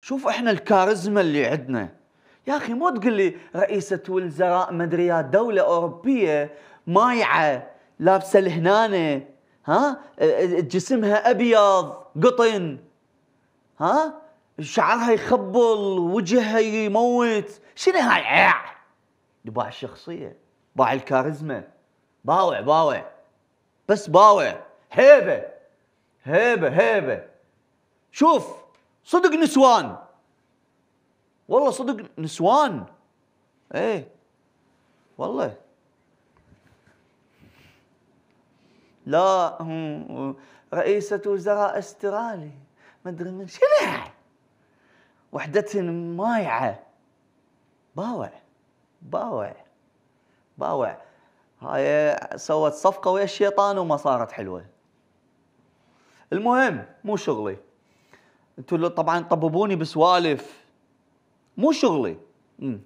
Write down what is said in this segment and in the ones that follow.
شوف احنا الكاريزما اللي عندنا يا اخي مو تقول لي رئيسة وزراء مدريات دولة أوروبية مايعة لابسة الهنانة ها جسمها أبيض قطن ها شعرها يخبل وجهها يموت شنو هاي باع الشخصية باع الكاريزما باوع باوع بس باوع هيبة هيبة هيبة شوف صدق نسوان والله صدق نسوان ايه والله لا رئيسة وزراء استرالي ما ادري من شنع وحدتهن مايعة باوع باوع باوع هاي سوت صفقة ويا الشيطان وما صارت حلوة المهم مو شغلي انتوا طبعا طببوني بسوالف مو شغلي مم.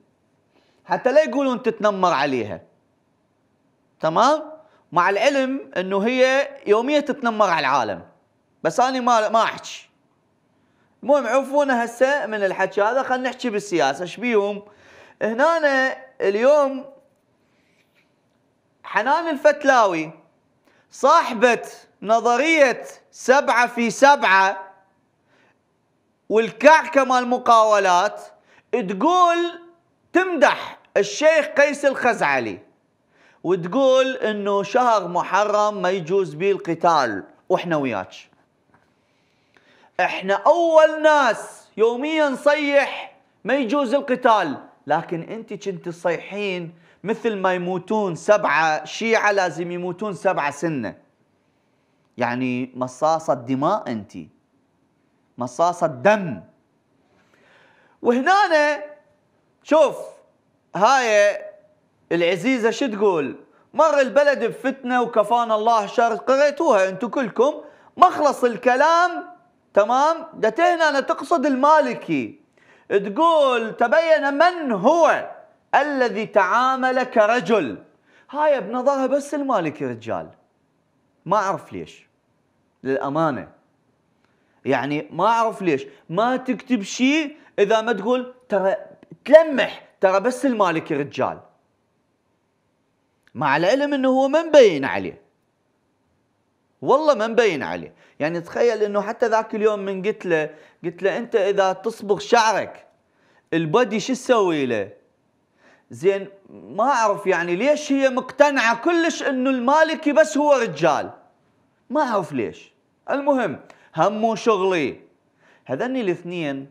حتى لا يقولون تتنمر عليها تمام مع العلم انه هي يوميا تتنمر على العالم بس انا ما ما احكي المهم عفونا هسه من الحكي هذا خلينا نحكي بالسياسه ايش بيهم هنا اليوم حنان الفتلاوي صاحبة نظرية سبعة في سبعة والكعكه مال المقاولات تقول تمدح الشيخ قيس الخزعلي وتقول انه شهر محرم ما يجوز به القتال واحنا وياك احنا اول ناس يوميا صيح ما يجوز القتال لكن انت كنت تصيحين مثل ما يموتون سبعه شيعه لازم يموتون سبعه سنه يعني مصاصه دماء انت مصاصة دم وهنا شوف هاي العزيزة شو تقول مر البلد بفتنة وكفانا الله شر قريتوها انتم كلكم مخلص الكلام تمام دتهنا أنا تقصد المالكي تقول تبين من هو الذي تعامل كرجل هاي بنظرها بس المالكي رجال ما أعرف ليش للأمانة يعني ما اعرف ليش ما تكتب شيء اذا ما تقول ترى تلمح ترى بس المالك رجال مع العلم انه هو ما مبين عليه والله ما مبين عليه يعني تخيل انه حتى ذاك اليوم من قلت له قلت له انت اذا تصبغ شعرك البدي شو تسوي له زين ما اعرف يعني ليش هي مقتنعه كلش انه المالكي بس هو رجال ما اعرف ليش المهم همه شغلي هذني الاثنين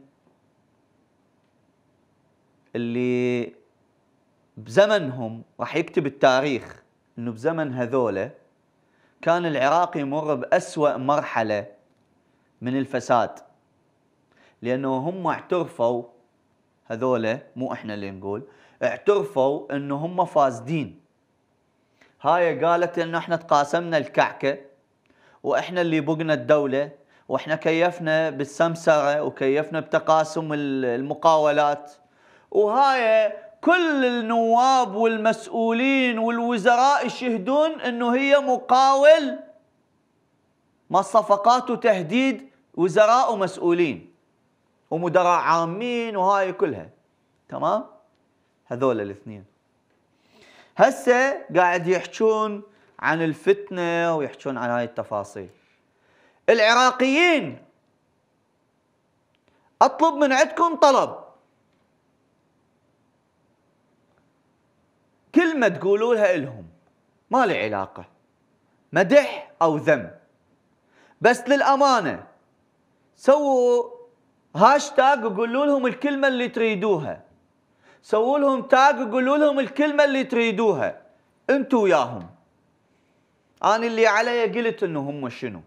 اللي بزمنهم راح يكتب التاريخ انه بزمن هذولا كان العراق يمر بأسوأ مرحلة من الفساد لأنه هم اعترفوا هذولا مو احنا اللي نقول اعترفوا انه هم فاسدين هاي قالت انه احنا تقاسمنا الكعكة واحنا اللي بقنا الدوله واحنا كيفنا بالسمسره وكيفنا بتقاسم المقاولات وهاي كل النواب والمسؤولين والوزراء يشهدون انه هي مقاول ما صفقات وتهديد وزراء ومسؤولين ومدراء عامين وهاي كلها تمام هذول الاثنين هسه قاعد يحجون عن الفتنة ويحجون عن هاي التفاصيل العراقيين أطلب من عندكم طلب كلمة لها إلهم ما لي علاقة مدح أو ذم بس للأمانة سووا هاشتاج وقولوا لهم الكلمة اللي تريدوها سووا لهم تاج وقولوا لهم الكلمة اللي تريدوها انتوا وياهم انا اللي علي قلت انه هم شنو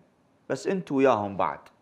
بس انتم وياهم بعد